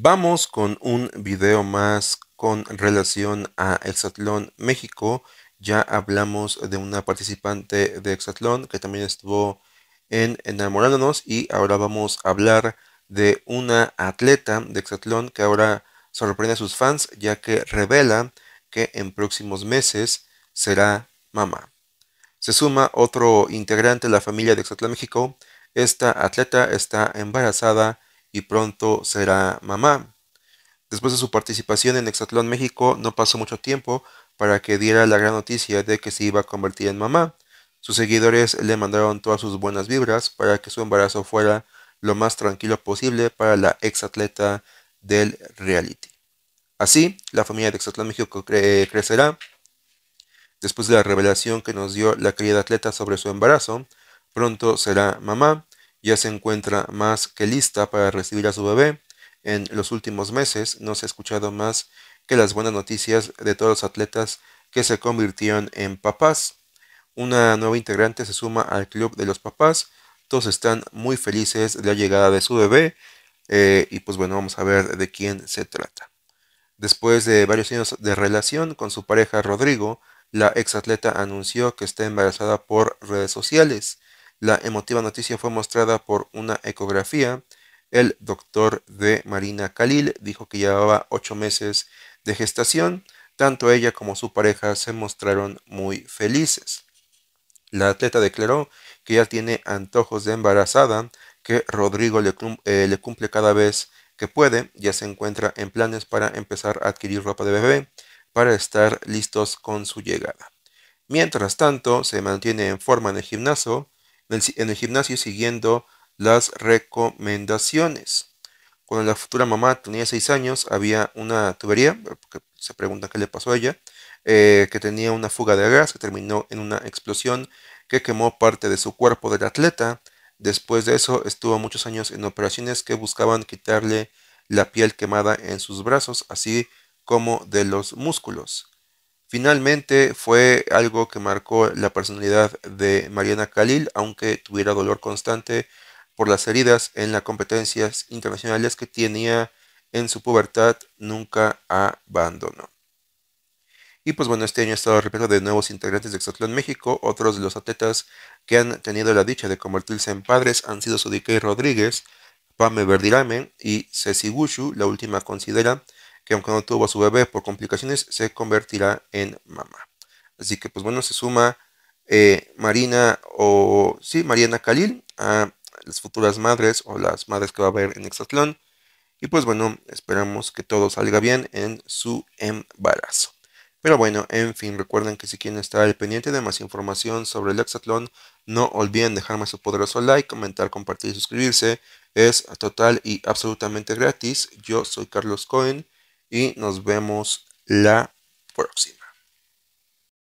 Vamos con un video más con relación a Exatlón México. Ya hablamos de una participante de Exatlón que también estuvo en Enamorándonos y ahora vamos a hablar de una atleta de Exatlón que ahora sorprende a sus fans ya que revela que en próximos meses será mamá. Se suma otro integrante de la familia de Exatlón México. Esta atleta está embarazada y pronto será mamá. Después de su participación en Exatlón México, no pasó mucho tiempo para que diera la gran noticia de que se iba a convertir en mamá. Sus seguidores le mandaron todas sus buenas vibras para que su embarazo fuera lo más tranquilo posible para la exatleta del reality. Así, la familia de Exatlón México crecerá. Después de la revelación que nos dio la querida atleta sobre su embarazo, pronto será mamá ya se encuentra más que lista para recibir a su bebé. En los últimos meses no se ha escuchado más que las buenas noticias de todos los atletas que se convirtieron en papás. Una nueva integrante se suma al club de los papás. Todos están muy felices de la llegada de su bebé. Eh, y pues bueno, vamos a ver de quién se trata. Después de varios años de relación con su pareja Rodrigo, la exatleta anunció que está embarazada por redes sociales. La emotiva noticia fue mostrada por una ecografía. El doctor de Marina Kalil dijo que llevaba ocho meses de gestación. Tanto ella como su pareja se mostraron muy felices. La atleta declaró que ya tiene antojos de embarazada, que Rodrigo le, eh, le cumple cada vez que puede, ya se encuentra en planes para empezar a adquirir ropa de bebé para estar listos con su llegada. Mientras tanto, se mantiene en forma en el gimnasio, en el gimnasio siguiendo las recomendaciones. Cuando la futura mamá tenía 6 años, había una tubería, se pregunta qué le pasó a ella, eh, que tenía una fuga de gas que terminó en una explosión que quemó parte de su cuerpo del atleta. Después de eso, estuvo muchos años en operaciones que buscaban quitarle la piel quemada en sus brazos, así como de los músculos. Finalmente fue algo que marcó la personalidad de Mariana Khalil, aunque tuviera dolor constante por las heridas en las competencias internacionales que tenía en su pubertad, nunca abandonó. Y pues bueno, este año ha estado repleto de nuevos integrantes de en México. Otros de los atletas que han tenido la dicha de convertirse en padres han sido Sodique Rodríguez, Pame Verdiramen y Ceci Wushu. La última considera que aunque no tuvo a su bebé por complicaciones, se convertirá en mamá. Así que pues bueno, se suma eh, Marina o sí, Mariana Khalil a las futuras madres o las madres que va a haber en Exatlón. Y pues bueno, esperamos que todo salga bien en su embarazo. Pero bueno, en fin, recuerden que si quieren estar al pendiente de más información sobre el Hexatlón, no olviden dejarme su poderoso like, comentar, compartir y suscribirse. Es total y absolutamente gratis. Yo soy Carlos Cohen y nos vemos la próxima.